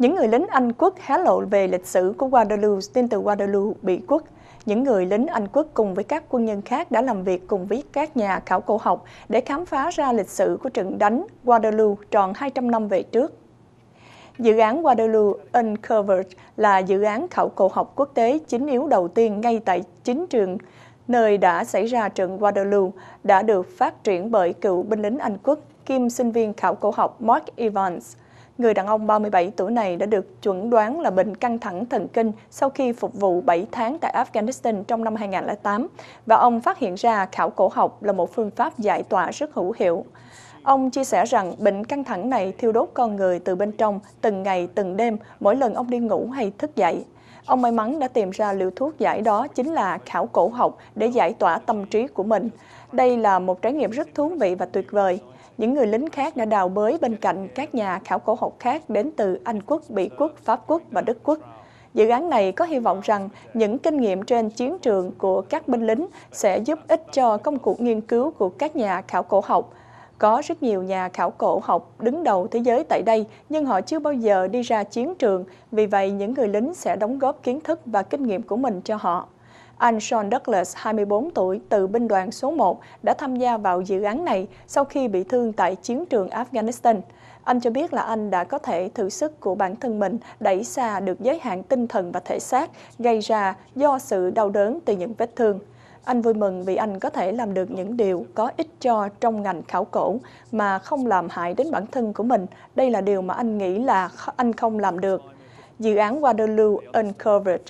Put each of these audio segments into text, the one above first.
Những người lính Anh quốc hé lộ về lịch sử của Waterloo tên từ Waterloo, bị quốc. Những người lính Anh quốc cùng với các quân nhân khác đã làm việc cùng với các nhà khảo cổ học để khám phá ra lịch sử của trận đánh Waterloo tròn 200 năm về trước. Dự án Waterloo Uncovered là dự án khảo cổ học quốc tế chính yếu đầu tiên ngay tại chính trường nơi đã xảy ra trận Waterloo đã được phát triển bởi cựu binh lính Anh quốc kim sinh viên khảo cổ học Mark Evans – người đàn ông 37 tuổi này đã được chuẩn đoán là bệnh căng thẳng thần kinh sau khi phục vụ 7 tháng tại Afghanistan trong năm 2008 và ông phát hiện ra khảo cổ học là một phương pháp giải tỏa rất hữu hiệu. Ông chia sẻ rằng bệnh căng thẳng này thiêu đốt con người từ bên trong từng ngày từng đêm mỗi lần ông đi ngủ hay thức dậy. Ông may mắn đã tìm ra liệu thuốc giải đó chính là khảo cổ học để giải tỏa tâm trí của mình. Đây là một trải nghiệm rất thú vị và tuyệt vời. Những người lính khác đã đào bới bên cạnh các nhà khảo cổ học khác đến từ Anh quốc, Bỉ quốc, Pháp quốc và Đức quốc. Dự án này có hy vọng rằng những kinh nghiệm trên chiến trường của các binh lính sẽ giúp ích cho công cuộc nghiên cứu của các nhà khảo cổ học, có rất nhiều nhà khảo cổ học đứng đầu thế giới tại đây, nhưng họ chưa bao giờ đi ra chiến trường, vì vậy những người lính sẽ đóng góp kiến thức và kinh nghiệm của mình cho họ. Anh Sean Douglas, 24 tuổi, từ binh đoàn số 1, đã tham gia vào dự án này sau khi bị thương tại chiến trường Afghanistan. Anh cho biết là anh đã có thể thử sức của bản thân mình đẩy xa được giới hạn tinh thần và thể xác gây ra do sự đau đớn từ những vết thương. Anh vui mừng vì anh có thể làm được những điều có ích cho trong ngành khảo cổ mà không làm hại đến bản thân của mình. Đây là điều mà anh nghĩ là anh không làm được. Dự án Waterloo Uncovered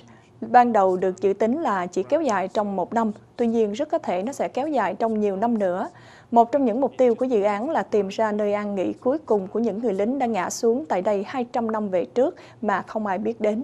ban đầu được dự tính là chỉ kéo dài trong một năm, tuy nhiên rất có thể nó sẽ kéo dài trong nhiều năm nữa. Một trong những mục tiêu của dự án là tìm ra nơi an nghỉ cuối cùng của những người lính đã ngã xuống tại đây 200 năm về trước mà không ai biết đến.